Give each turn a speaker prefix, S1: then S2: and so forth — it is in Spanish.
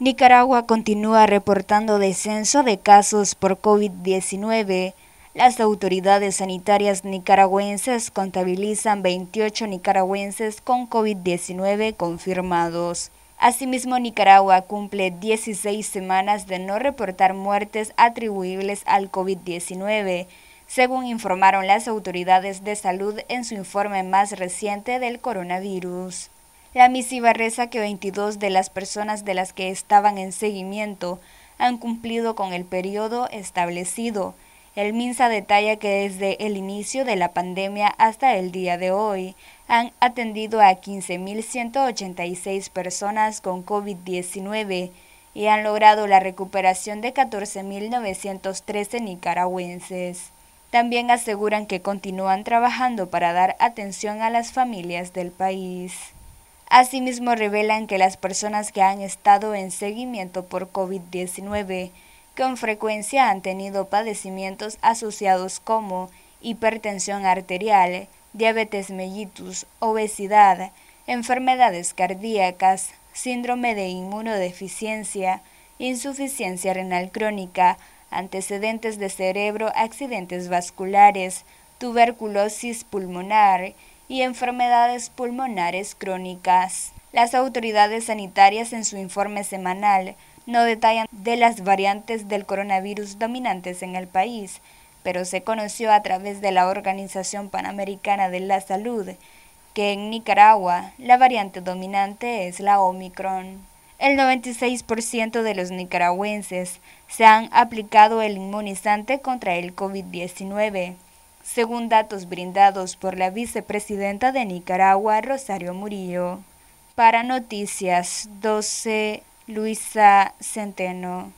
S1: Nicaragua continúa reportando descenso de casos por COVID-19. Las autoridades sanitarias nicaragüenses contabilizan 28 nicaragüenses con COVID-19 confirmados. Asimismo, Nicaragua cumple 16 semanas de no reportar muertes atribuibles al COVID-19, según informaron las autoridades de salud en su informe más reciente del coronavirus. La misiva reza que 22 de las personas de las que estaban en seguimiento han cumplido con el periodo establecido. El MINSA detalla que desde el inicio de la pandemia hasta el día de hoy han atendido a 15.186 personas con COVID-19 y han logrado la recuperación de 14.913 nicaragüenses. También aseguran que continúan trabajando para dar atención a las familias del país. Asimismo, revelan que las personas que han estado en seguimiento por COVID-19 con frecuencia han tenido padecimientos asociados como hipertensión arterial, diabetes mellitus, obesidad, enfermedades cardíacas, síndrome de inmunodeficiencia, insuficiencia renal crónica, antecedentes de cerebro, accidentes vasculares, tuberculosis pulmonar, y enfermedades pulmonares crónicas. Las autoridades sanitarias en su informe semanal no detallan de las variantes del coronavirus dominantes en el país, pero se conoció a través de la Organización Panamericana de la Salud que en Nicaragua la variante dominante es la Omicron. El 96% de los nicaragüenses se han aplicado el inmunizante contra el COVID-19 según datos brindados por la vicepresidenta de Nicaragua, Rosario Murillo. Para Noticias 12, Luisa Centeno.